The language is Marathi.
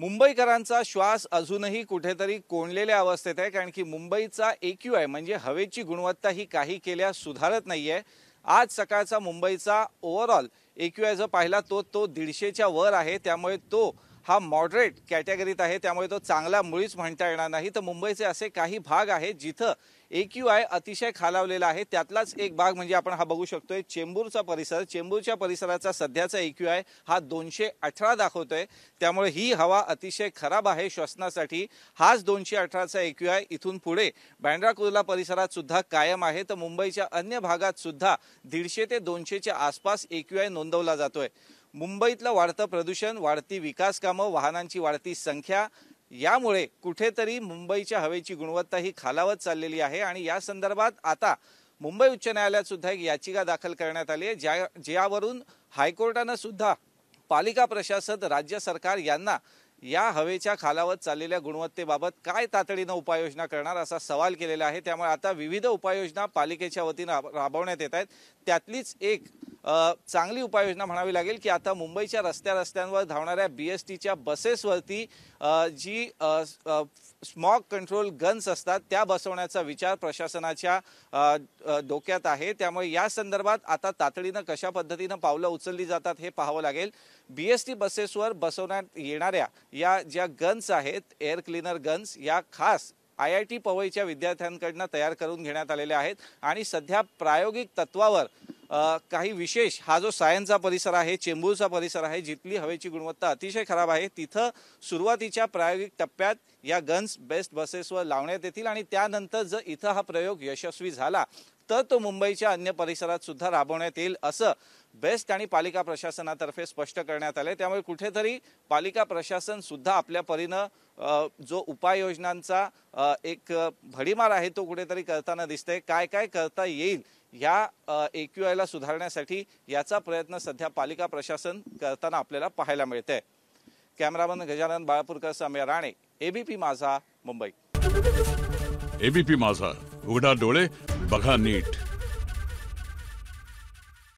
मुंबईकरांचा श्वास अजूनही कुठेतरी कोंडलेल्या अवस्थेत आहे कारण की मुंबईचा एक्यू आय म्हणजे हवेची गुणवत्ता ही काही केल्यास सुधारत नाही आहे आज सकाळचा मुंबईचा ओव्हरऑल एक्यू आय जो पाहिला तो तो दीडशेच्या वर आहे त्यामुळे तो हा मॉडरेट कॅटेगरीत आहे त्यामुळे तो चांगला मुळीच म्हणता येणार नाही तर मुंबईचे असे काही भाग आहेत जिथं एक्यू आय अतिशय खालावलेला आहे त्यातलाच एक भाग म्हणजे आपण हा बघू शकतोय चेंबूरचा परिसर चेंबूरच्या परिसराचा सध्याचा ए आय हा दोनशे अठरा दाखवतोय त्यामुळे ही हवा अतिशय खराब आहे श्वसनासाठी हाच दोनशे अठराचा ए आय इथून पुढे बँड्रा कुर्ला परिसरात सुद्धा कायम आहे तर मुंबईच्या अन्य भागात सुद्धा दीडशे ते दोनशेच्या आसपास ए आय नोंदवला जातोय मुंबईतलं वाढतं प्रदूषण वाढती विकास कामं वाहनांची वाढती संख्या यामुळे कुठेतरी मुंबईच्या हवेची गुणवत्ता ही खालावत चाललेली आहे आणि या संदर्भात आता मुंबई उच्च न्यायालयात सुद्धा एक याचिका दाखल करण्यात आली आहे ज्या ज्यावरून हायकोर्टानं सुद्धा पालिका प्रशासन राज्य सरकार यांना या हवेच्या खालावत चाललेल्या गुणवत्तेबाबत काय तातडीनं उपाययोजना करणार असा सवाल केलेला आहे त्यामुळे आता विविध उपाययोजना पालिकेच्या वतीनं राबवण्यात येत आहेत त्यातलीच एक चांगली उपाययोजना म्हणावी लागेल की आता मुंबईच्या रस्त्या रस्त्यांवर धावणाऱ्या बी एस टीच्या बसेसवरती जी स्मॉक कंट्रोल गन्स असतात त्या बसवण्याचा विचार प्रशासनाच्या डोक्यात आहे त्यामुळे या संदर्भात आता तातडीनं कशा पद्धतीनं पावलं उचलली जातात हे पाहावं लागेल बी एस टी बसेसवर बसवण्यात येणाऱ्या या ज्या गन्स आहेत एअर क्लिनर गन्स या खास आय आय टी पवईच्या विद्यार्थ्यांकडनं तयार करून घेण्यात आलेल्या आहेत आणि सध्या प्रायोगिक तत्वावर काही विशेष हा जो सायनचा परिसर आहे चेंबूरचा परिसर आहे जिथली हवेची गुणवत्ता अतिशय खराब आहे तिथं सुरुवातीच्या प्रायोगिक टप्प्यात या गन्स बेस्ट बसेसवर लावण्यात येतील आणि त्यानंतर जर इथं हा प्रयोग यशस्वी झाला तर तो मुंबईच्या अन्य परिसरात सुद्धा राबवण्यात येईल असं बेस्ट आणि पालिका प्रशासनातर्फे स्पष्ट करण्यात आले त्यामुळे कुठेतरी पालिका प्रशासन सुद्धा आपल्या परीनं जो उपाययोजनांचा एक भडीमार आहे तो कुठेतरी करताना दिसतंय काय काय करता येईल या ए क्यू आयला सुधारण्यासाठी याचा प्रयत्न सध्या पालिका प्रशासन करताना आपल्याला पाहायला आहे cameraman Gajanan Balapurkar Samya Rane ABP Majha Mumbai ABP माझा उघडा डोळे बघा नीट